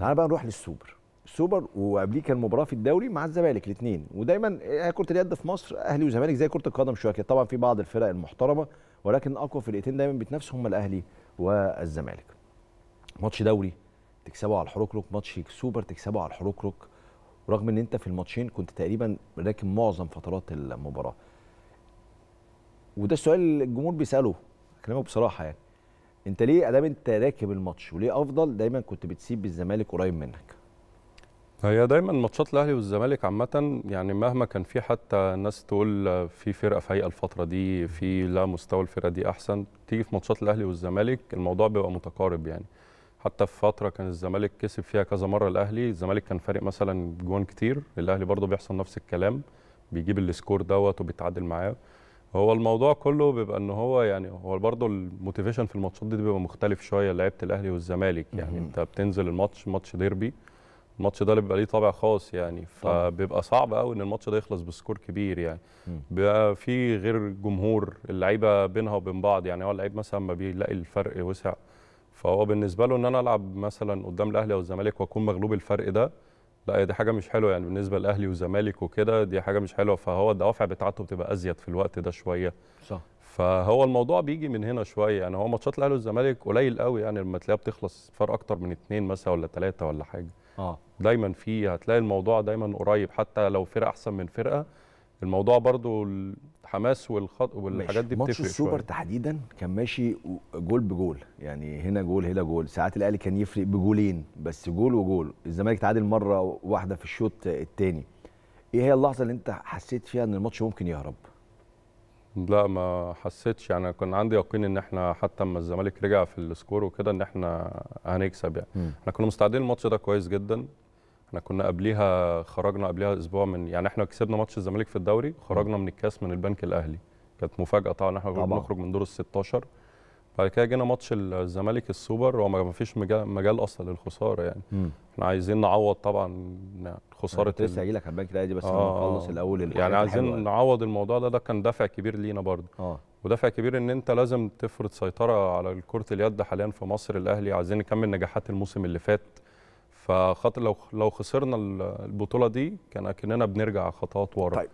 تعال بقى نروح للسوبر السوبر وقبليه كان مباراه في الدوري مع الزمالك الاثنين ودايما آه، كره اليد في مصر اهلي وزمالك زي كره القدم شويه كده طبعا في بعض الفرق المحترمه ولكن اقوى فرقتين دايما بيتنافسوا هم الاهلي والزمالك ماتش دوري تكسبه على الحروكروك ماتش سوبر تكسبه على الحروكروك رغم ان انت في الماتشين كنت تقريبا راكب معظم فترات المباراه وده السؤال الجمهور بيساله كلامه بصراحه يعني انت ليه ادام انت راكب الماتش وليه افضل دايما كنت بتسيب الزمالك قريب منك هي دايما ماتشات الاهلي والزمالك عامه يعني مهما كان في حتى ناس تقول في فرقه فايقه الفتره دي في لا مستوى الفرقه دي احسن تيجي في ماتشات الاهلي والزمالك الموضوع بيبقى متقارب يعني حتى في فتره كان الزمالك كسب فيها كذا مره الاهلي الزمالك كان فارق مثلا جوان كتير الاهلي برضه بيحصل نفس الكلام بيجيب السكور دوت وبيتعادل معاه هو الموضوع كله بيبقى ان هو يعني هو برضه الموتيفيشن في الماتشات دي بيبقى مختلف شويه لعيبه الاهلي والزمالك يعني انت بتنزل الماتش ماتش ديربي الماتش ده بيبقى ليه طابع خاص يعني فبيبقى صعب قوي ان الماتش ده يخلص بسكور كبير يعني بيبقى في غير جمهور اللعيبه بينها وبين بعض يعني هو اللعيب مثلا ما بيلاقي الفرق وسع فهو بالنسبه له ان انا العب مثلا قدام الاهلي او الزمالك واكون مغلوب الفرق ده لا دي حاجه مش حلوه يعني بالنسبه للاهلي والزمالك وكده دي حاجه مش حلوه فهو الدوافع بتاعته بتبقى ازيد في الوقت ده شويه صح فهو الموضوع بيجي من هنا شويه يعني هو ماتشات الاهلي والزمالك قليل قوي يعني لما تلاقيها بتخلص فرق اكتر من اثنين مثلا ولا ثلاثه ولا حاجه اه دايما في هتلاقي الموضوع دايما قريب حتى لو فرقه احسن من فرقه الموضوع برضو الحماس والخط والحاجات دي بتفرق ماتش السوبر شوية. تحديدا كان ماشي جول بجول يعني هنا جول هنا جول ساعات الاهلي كان يفرق بجولين بس جول وجول الزمالك تعادل مره واحده في الشوط الثاني ايه هي اللحظه اللي انت حسيت فيها ان الماتش ممكن يهرب لا ما حسيتش يعني كان عندي يقين ان احنا حتى اما الزمالك رجع في السكور وكده ان احنا هنكسب يعني م. احنا كنا مستعدين الماتش ده كويس جدا احنا كنا قبليها خرجنا قبليها اسبوع من يعني احنا كسبنا ماتش الزمالك في الدوري خرجنا من الكاس من البنك الاهلي كانت مفاجاه طبعا احنا كنا بنخرج من دور ال 16 بعد كده جينا ماتش الزمالك السوبر هو ما فيش مجال, مجال اصلا للخساره يعني م. احنا عايزين نعوض طبعا خساره لسه لك على البنك الاهلي بس آه الاول آه. يعني عايزين حلوة. نعوض الموضوع ده ده كان دافع كبير لينا برضه آه. ودافع كبير ان انت لازم تفرض سيطره على كره اليد حاليا في مصر الاهلي عايزين نكمل نجاحات الموسم اللي فات فخاطر لو لو خسرنا البطوله دي كان اكننا بنرجع خطوات ورا طيب